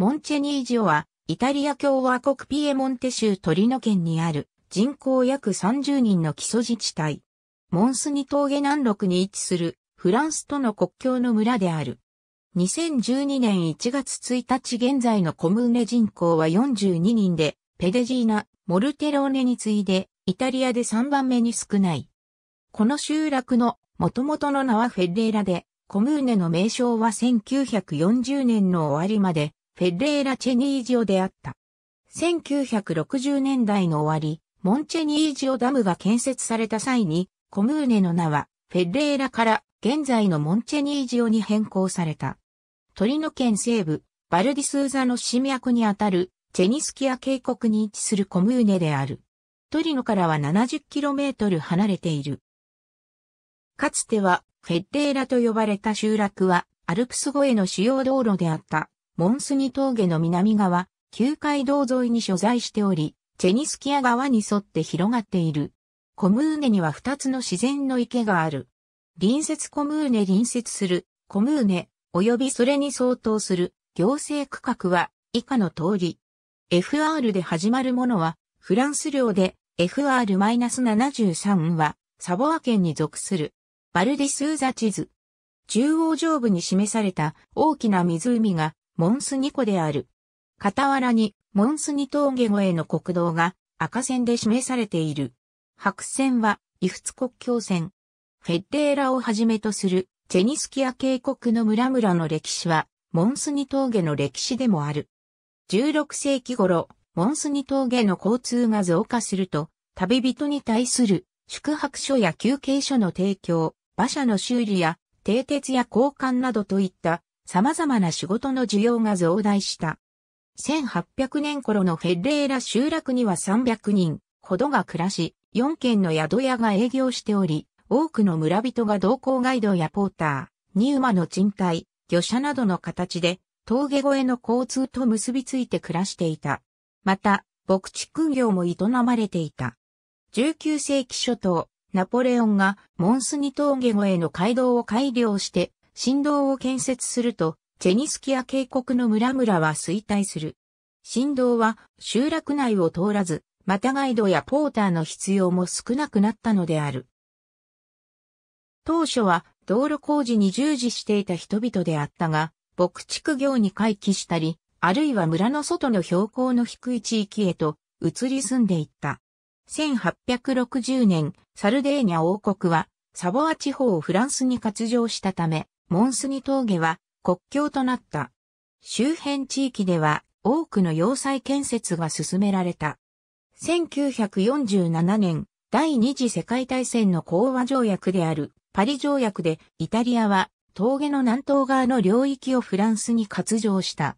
モンチェニージオは、イタリア共和国ピエモンテ州トリノ県にある人口約30人の基礎自治体。モンスニ峠南麓に位置するフランスとの国境の村である。2012年1月1日現在のコムーネ人口は42人で、ペデジーナ、モルテローネに次いで、イタリアで3番目に少ない。この集落の元々の名はフェッレーラで、コムーネの名称は1940年の終わりまでフェレーラ・チェニージオであった。1960年代の終わり、モンチェニージオダムが建設された際に、コムーネの名は、フェレーラから現在のモンチェニージオに変更された。トリノ県西部、バルディスーザの市脈にあたる、チェニスキア渓谷に位置するコムーネである。トリノからは 70km 離れている。かつては、フェッレーラと呼ばれた集落は、アルプス越えの主要道路であった。モンスニ峠の南側、旧街道沿いに所在しており、チェニスキア川に沿って広がっている。コムーネには2つの自然の池がある。隣接コムーネ隣接するコムーネ及びそれに相当する行政区画は以下の通り。FR で始まるものはフランス領で FR-73 はサボア県に属するバルディスーザ地図。中央上部に示された大きな湖がモンスニ湖である。傍らに、モンスニ峠越えの国道が赤線で示されている。白線は、イフツ国境線。フェッデーラをはじめとする、チェニスキア渓谷の村々の歴史は、モンスニ峠の歴史でもある。16世紀頃、モンスニ峠の交通が増加すると、旅人に対する宿泊所や休憩所の提供、馬車の修理や、停鉄や交換などといった様々な仕事の需要が増大した。1800年頃のフェッレーラ集落には300人ほどが暮らし、4軒の宿屋が営業しており、多くの村人が同行ガイドやポーター、ニウマの賃貸、魚車などの形で、峠越えの交通と結びついて暮らしていた。また、牧畜業も営まれていた。19世紀初頭、ナポレオンがモンスニ峠越えの街道を改良して振動を建設すると、チェニスキア渓谷の村々は衰退する。振動は集落内を通らず、またガイドやポーターの必要も少なくなったのである。当初は道路工事に従事していた人々であったが、牧畜業に回帰したり、あるいは村の外の標高の低い地域へと移り住んでいった。1860年、サルデーニャ王国は、サボア地方をフランスに割譲したため、モンスニ峠は国境となった。周辺地域では多くの要塞建設が進められた。1947年、第二次世界大戦の講和条約であるパリ条約でイタリアは峠の南東側の領域をフランスに割譲した。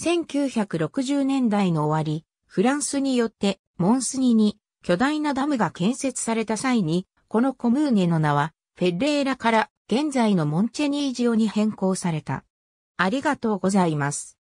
1960年代の終わり、フランスによってモンスニに巨大なダムが建設された際に、このコムーネの名はフェッレーラから現在のモンチェニージオに変更された。ありがとうございます。